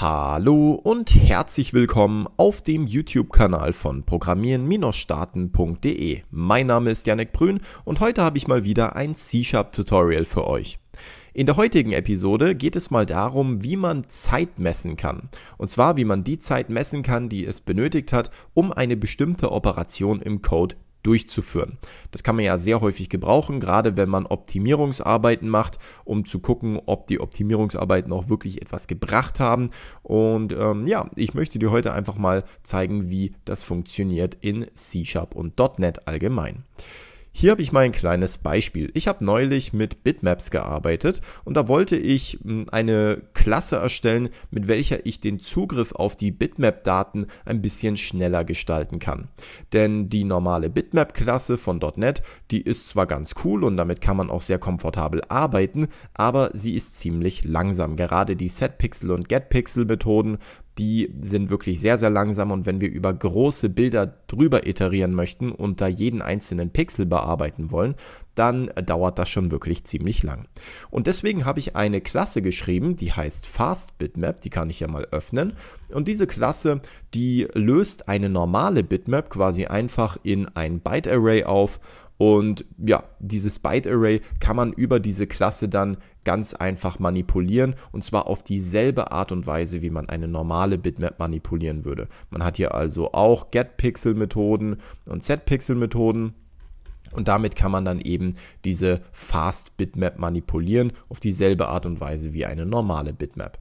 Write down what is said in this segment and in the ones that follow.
Hallo und herzlich willkommen auf dem YouTube-Kanal von programmieren-starten.de. Mein Name ist Janek Brün und heute habe ich mal wieder ein C-Sharp-Tutorial für euch. In der heutigen Episode geht es mal darum, wie man Zeit messen kann. Und zwar, wie man die Zeit messen kann, die es benötigt hat, um eine bestimmte Operation im Code durchzuführen. Das kann man ja sehr häufig gebrauchen, gerade wenn man Optimierungsarbeiten macht, um zu gucken, ob die Optimierungsarbeiten auch wirklich etwas gebracht haben. Und ähm, ja, ich möchte dir heute einfach mal zeigen, wie das funktioniert in C-Sharp und .NET allgemein. Hier habe ich mal ein kleines Beispiel. Ich habe neulich mit Bitmaps gearbeitet und da wollte ich hm, eine Klasse erstellen, mit welcher ich den Zugriff auf die Bitmap-Daten ein bisschen schneller gestalten kann. Denn die normale Bitmap-Klasse von .NET, die ist zwar ganz cool und damit kann man auch sehr komfortabel arbeiten, aber sie ist ziemlich langsam. Gerade die SetPixel und GetPixel-Methoden, die sind wirklich sehr, sehr langsam und wenn wir über große Bilder drüber iterieren möchten und da jeden einzelnen Pixel bearbeiten wollen, dann dauert das schon wirklich ziemlich lang. Und deswegen habe ich eine Klasse geschrieben, die heißt FastBitmap, die kann ich ja mal öffnen. Und diese Klasse, die löst eine normale Bitmap quasi einfach in ein Byte-Array auf und ja, dieses Byte-Array kann man über diese Klasse dann ganz einfach manipulieren und zwar auf dieselbe Art und Weise, wie man eine normale Bitmap manipulieren würde. Man hat hier also auch getPixel Pixel-Methoden und Z-Pixel-Methoden. Und damit kann man dann eben diese Fast Bitmap manipulieren auf dieselbe Art und Weise wie eine normale Bitmap.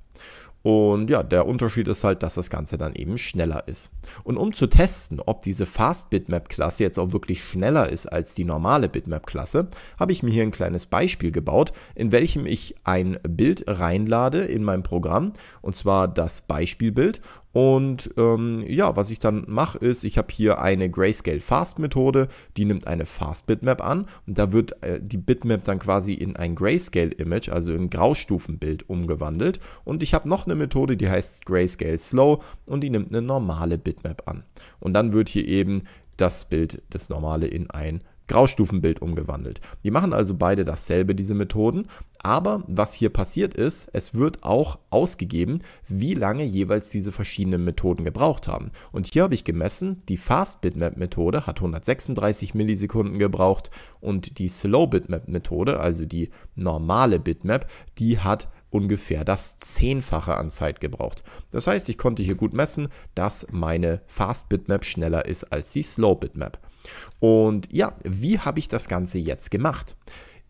Und ja, der Unterschied ist halt, dass das Ganze dann eben schneller ist. Und um zu testen, ob diese Fast Bitmap Klasse jetzt auch wirklich schneller ist als die normale Bitmap Klasse, habe ich mir hier ein kleines Beispiel gebaut, in welchem ich ein Bild reinlade in mein Programm, und zwar das Beispielbild und ähm, ja, was ich dann mache, ist, ich habe hier eine Grayscale Fast Methode, die nimmt eine Fast Bitmap an und da wird äh, die Bitmap dann quasi in ein Grayscale Image, also in Graustufenbild umgewandelt. Und ich habe noch eine Methode, die heißt Grayscale Slow und die nimmt eine normale Bitmap an. Und dann wird hier eben das Bild, das normale, in ein Graustufenbild umgewandelt. Die machen also beide dasselbe, diese Methoden. Aber was hier passiert ist, es wird auch ausgegeben, wie lange jeweils diese verschiedenen Methoden gebraucht haben. Und hier habe ich gemessen, die Fast Bitmap Methode hat 136 Millisekunden gebraucht und die Slow Bitmap Methode, also die normale Bitmap, die hat ungefähr das Zehnfache an Zeit gebraucht. Das heißt, ich konnte hier gut messen, dass meine Fast Bitmap schneller ist als die Slow Bitmap. Und ja, wie habe ich das Ganze jetzt gemacht?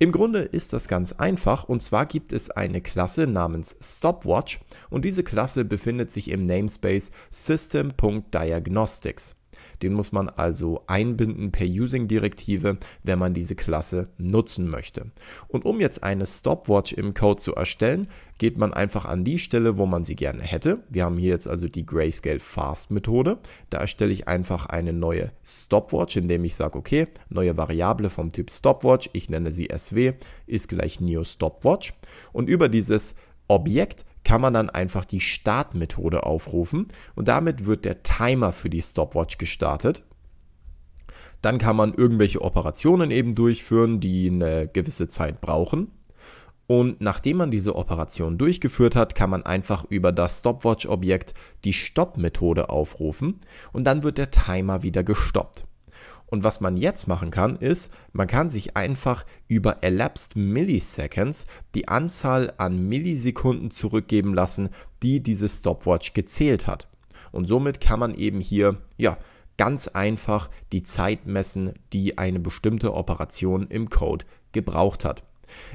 Im Grunde ist das ganz einfach und zwar gibt es eine Klasse namens Stopwatch und diese Klasse befindet sich im Namespace System.Diagnostics. Den muss man also einbinden per Using-Direktive, wenn man diese Klasse nutzen möchte. Und um jetzt eine Stopwatch im Code zu erstellen, geht man einfach an die Stelle, wo man sie gerne hätte. Wir haben hier jetzt also die Grayscale Fast Methode. Da erstelle ich einfach eine neue Stopwatch, indem ich sage, okay, neue Variable vom Typ Stopwatch, ich nenne sie SW, ist gleich New Stopwatch. Und über dieses Objekt kann man dann einfach die Startmethode aufrufen und damit wird der Timer für die Stopwatch gestartet. Dann kann man irgendwelche Operationen eben durchführen, die eine gewisse Zeit brauchen. Und nachdem man diese Operation durchgeführt hat, kann man einfach über das Stopwatch-Objekt die Stopp-Methode aufrufen und dann wird der Timer wieder gestoppt. Und was man jetzt machen kann, ist, man kann sich einfach über Elapsed Milliseconds die Anzahl an Millisekunden zurückgeben lassen, die diese Stopwatch gezählt hat. Und somit kann man eben hier, ja, ganz einfach die Zeit messen, die eine bestimmte Operation im Code gebraucht hat.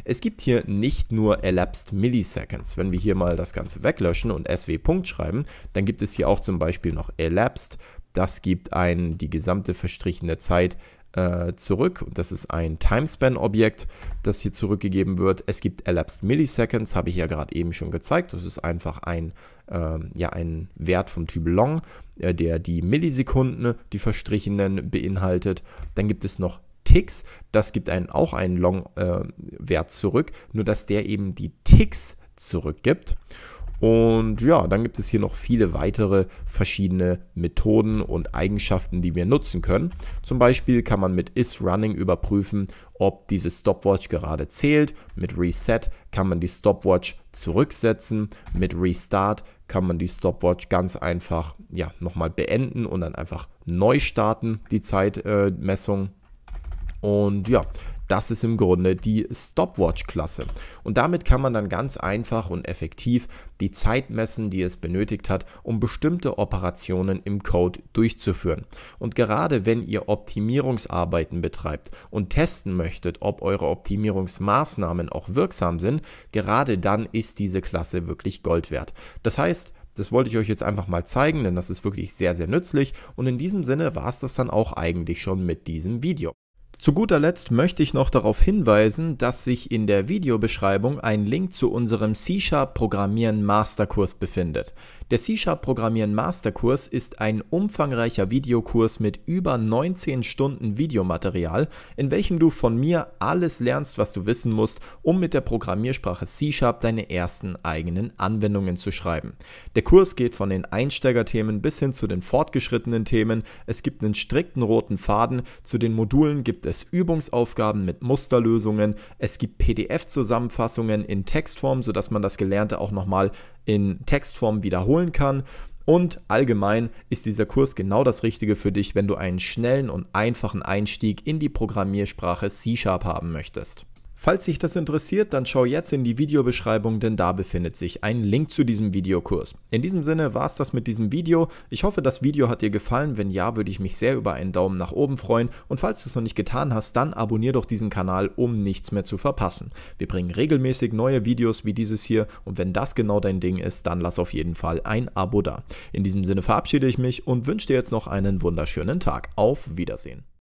Es gibt hier nicht nur elapsed milliseconds. Wenn wir hier mal das Ganze weglöschen und sw. schreiben, dann gibt es hier auch zum Beispiel noch elapsed das gibt einen die gesamte verstrichene Zeit äh, zurück und das ist ein Timespan-Objekt, das hier zurückgegeben wird. Es gibt Elapsed Milliseconds, habe ich ja gerade eben schon gezeigt. Das ist einfach ein, äh, ja, ein Wert vom Typ Long, äh, der die Millisekunden, die verstrichenen, beinhaltet. Dann gibt es noch Ticks, das gibt einen auch einen Long-Wert äh, zurück, nur dass der eben die Ticks zurückgibt. Und ja, dann gibt es hier noch viele weitere verschiedene Methoden und Eigenschaften, die wir nutzen können. Zum Beispiel kann man mit isRunning überprüfen, ob diese Stopwatch gerade zählt. Mit Reset kann man die Stopwatch zurücksetzen. Mit Restart kann man die Stopwatch ganz einfach ja, nochmal beenden und dann einfach neu starten, die Zeitmessung. Äh, und ja, das ist im Grunde die Stopwatch-Klasse. Und damit kann man dann ganz einfach und effektiv die Zeit messen, die es benötigt hat, um bestimmte Operationen im Code durchzuführen. Und gerade wenn ihr Optimierungsarbeiten betreibt und testen möchtet, ob eure Optimierungsmaßnahmen auch wirksam sind, gerade dann ist diese Klasse wirklich Gold wert. Das heißt, das wollte ich euch jetzt einfach mal zeigen, denn das ist wirklich sehr, sehr nützlich. Und in diesem Sinne war es das dann auch eigentlich schon mit diesem Video. Zu guter Letzt möchte ich noch darauf hinweisen, dass sich in der Videobeschreibung ein Link zu unserem C-Sharp Programmieren Masterkurs befindet. Der C-Sharp-Programmieren Masterkurs ist ein umfangreicher Videokurs mit über 19 Stunden Videomaterial, in welchem du von mir alles lernst, was du wissen musst, um mit der Programmiersprache C-Sharp deine ersten eigenen Anwendungen zu schreiben. Der Kurs geht von den Einsteigerthemen bis hin zu den fortgeschrittenen Themen. Es gibt einen strikten roten Faden. Zu den Modulen gibt es Übungsaufgaben mit Musterlösungen. Es gibt PDF-Zusammenfassungen in Textform, sodass man das Gelernte auch nochmal in Textform wiederholt holen kann. Und allgemein ist dieser Kurs genau das Richtige für dich, wenn du einen schnellen und einfachen Einstieg in die Programmiersprache C-Sharp haben möchtest. Falls dich das interessiert, dann schau jetzt in die Videobeschreibung, denn da befindet sich ein Link zu diesem Videokurs. In diesem Sinne war es das mit diesem Video. Ich hoffe, das Video hat dir gefallen. Wenn ja, würde ich mich sehr über einen Daumen nach oben freuen. Und falls du es noch nicht getan hast, dann abonnier doch diesen Kanal, um nichts mehr zu verpassen. Wir bringen regelmäßig neue Videos wie dieses hier und wenn das genau dein Ding ist, dann lass auf jeden Fall ein Abo da. In diesem Sinne verabschiede ich mich und wünsche dir jetzt noch einen wunderschönen Tag. Auf Wiedersehen.